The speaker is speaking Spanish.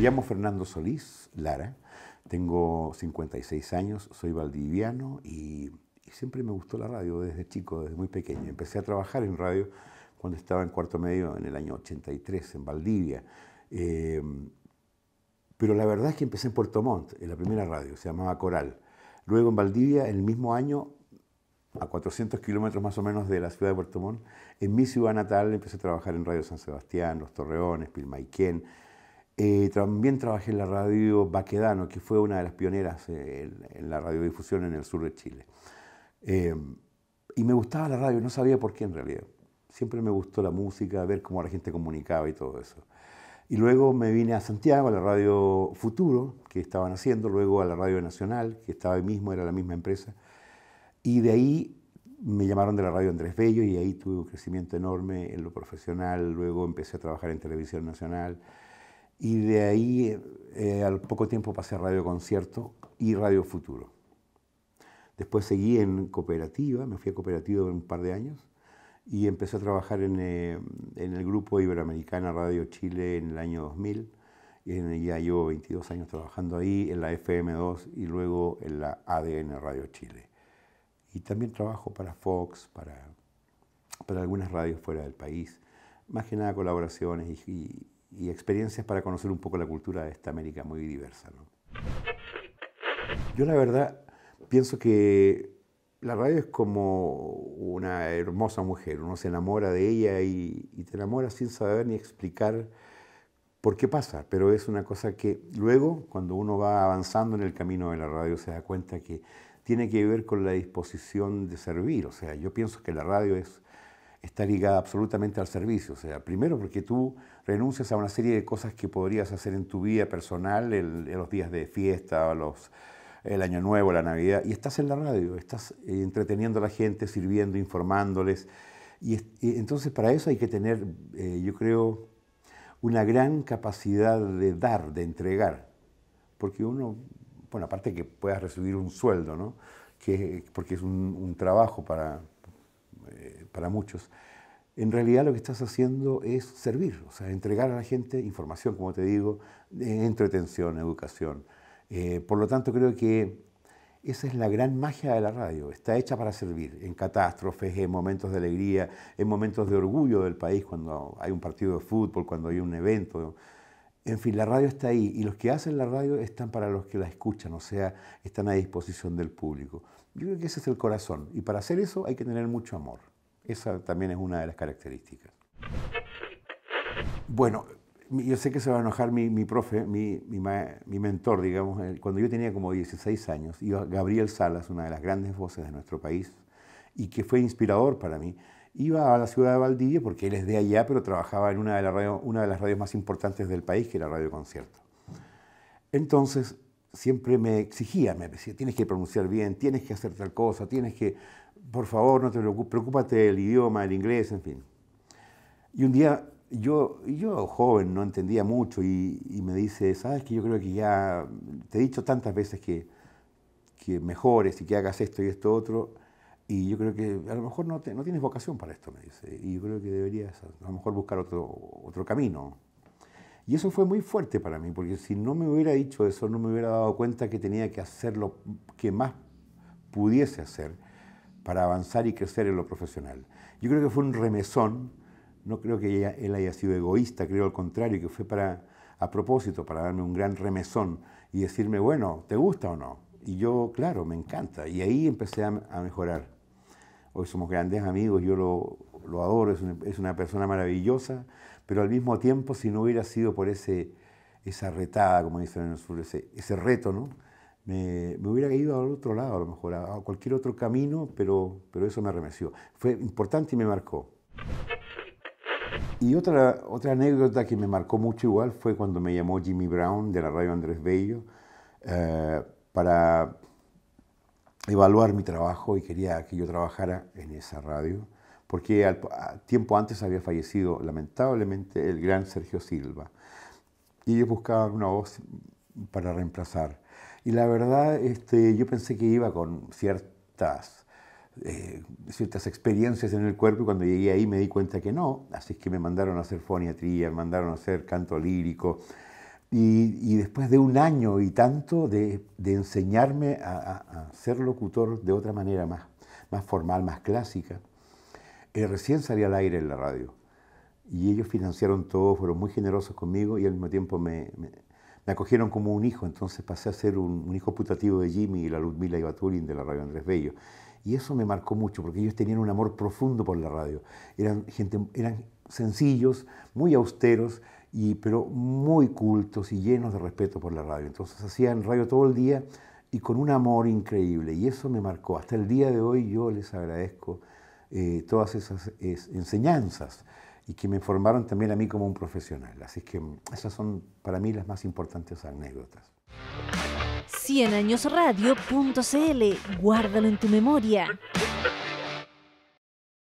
Me llamo Fernando Solís Lara, tengo 56 años, soy valdiviano y, siempre me gustó la radio desde chico, desde muy pequeño. Empecé a trabajar en radio cuando estaba en cuarto medio en el año 83 en Valdivia. Eh, pero la verdad es que empecé en Puerto Montt, en la primera radio, se llamaba Coral. Luego en Valdivia, el mismo año, a 400 kilómetros más o menos de la ciudad de Puerto Montt, en mi ciudad natal empecé a trabajar en Radio San Sebastián, Los Torreones, Pilmaiquén, eh, también trabajé en la radio Baquedano, que fue una de las pioneras eh, en, la radiodifusión en el sur de Chile. Eh, y me gustaba la radio, no sabía por qué en realidad. Siempre me gustó la música, ver cómo la gente comunicaba y todo eso. Y luego me vine a Santiago, a la radio Futuro, que estaban haciendo, luego a la radio Nacional, que estaba ahí mismo, era la misma empresa. Y de ahí me llamaron de la radio Andrés Bello y ahí tuve un crecimiento enorme en lo profesional. Luego empecé a trabajar en Televisión Nacional y de ahí eh, al poco tiempo pasé a Radio Concierto y Radio Futuro. Después seguí en cooperativa, me fui a cooperativa un par de años y empecé a trabajar en, eh, en el grupo Iberoamericana Radio Chile en el año 2000. Y ya llevo 22 años trabajando ahí en la FM2 y luego en la ADN Radio Chile. Y también trabajo para Fox, para, para algunas radios fuera del país. Más que nada colaboraciones y y experiencias para conocer un poco la cultura de esta América muy diversa. Yo la verdad pienso que la radio es como una hermosa mujer, uno se enamora de ella y, te enamora sin saber ni explicar por qué pasa, pero es una cosa que luego, cuando uno va avanzando en el camino de la radio, se da cuenta que tiene que ver con la disposición de servir. O sea, yo pienso que la radio es, está ligada absolutamente al servicio. O sea, primero porque tú renuncias a una serie de cosas que podrías hacer en tu vida personal, en los días de fiesta, el Año Nuevo, la Navidad, y estás en la radio, estás eh, entreteniendo a la gente, sirviendo, informándoles. Y, entonces para eso hay que tener, eh, yo creo, una gran capacidad de dar, de entregar, porque uno, bueno, aparte que puedas recibir un sueldo, Que, porque es un, trabajo para, eh, para muchos en realidad lo que estás haciendo es servir, o sea, entregar a la gente información, como te digo, entretención, educación. Eh, por lo tanto, creo que esa es la gran magia de la radio. Está hecha para servir en catástrofes, en momentos de alegría, en momentos de orgullo del país, cuando hay un partido de fútbol, cuando hay un evento. En fin, la radio está ahí y los que hacen la radio están para los que la escuchan, o sea, están a disposición del público. Yo creo que ese es el corazón y para hacer eso hay que tener mucho amor. Esa también es una de las características. Bueno, yo sé que se va a enojar mi, mi profe, mi, mentor, digamos, eh, cuando yo tenía como 16 años, iba Gabriel Salas, una de las grandes voces de nuestro país, y que fue inspirador para mí, iba a la ciudad de Valdivia, porque él es de allá, pero trabajaba en una de, una de las radios más importantes del país, que era Radio Concierto. Entonces, siempre me exigía, me decía, tienes que pronunciar bien, tienes que hacer tal cosa, tienes que por favor, no te preocupes, preocúpate del idioma, del inglés, en fin. Y un día yo, yo joven, no entendía mucho y, me dice, sabes que yo creo que ya te he dicho tantas veces que, que mejores y que hagas esto y esto otro, y yo creo que a lo mejor no, te, no tienes vocación para esto, me dice, y yo creo que deberías a lo mejor buscar otro, otro camino. Y eso fue muy fuerte para mí, porque si no me hubiera dicho eso, no me hubiera dado cuenta que tenía que hacer lo que más pudiese hacer para avanzar y crecer en lo profesional. Yo creo que fue un remesón, no creo que ella, él haya sido egoísta, creo al contrario, que fue para, a propósito, para darme un gran remesón y decirme, bueno, ¿te gusta o no? Y yo, claro, me encanta. Y ahí empecé a, mejorar. Hoy somos grandes amigos, yo lo, adoro, es una, persona maravillosa, pero al mismo tiempo, si no hubiera sido por ese, esa retada, como dicen en el sur, ese reto, ¿no? me, hubiera ido al otro lado, a lo mejor, a, cualquier otro camino, pero, pero eso me arremeció. Fue importante y me marcó. Y otra, otra anécdota que me marcó mucho igual fue cuando me llamó Jimmy Brown de la radio Andrés Bello eh, para evaluar mi trabajo y quería que yo trabajara en esa radio, porque al, tiempo antes había fallecido lamentablemente el gran Sergio Silva. Y ellos buscaban una voz para reemplazar. Y la verdad, este, yo pensé que iba con ciertas, eh, ciertas experiencias en el cuerpo y cuando llegué ahí me di cuenta que no, así es que me mandaron a hacer foniatría, me mandaron a hacer canto lírico. Y, después de un año y tanto de, de enseñarme a, ser locutor de otra manera más, más formal, más clásica, eh, recién salí al aire en la radio. Y ellos financiaron todo, fueron muy generosos conmigo y al mismo tiempo me me acogieron como un hijo, entonces pasé a ser un, hijo putativo de Jimmy y la Ludmila Ibaturin de la radio Andrés Bello. Y eso me marcó mucho, porque ellos tenían un amor profundo por la radio. Eran, gente, eran sencillos, muy austeros, y, pero muy cultos y llenos de respeto por la radio. Entonces hacían radio todo el día y con un amor increíble. Y eso me marcó. Hasta el día de hoy yo les agradezco eh, todas esas enseñanzas y que me informaron también a mí como un profesional. Así que mm, esas son para mí las más importantes anécdotas. 100 guárdalo en tu memoria.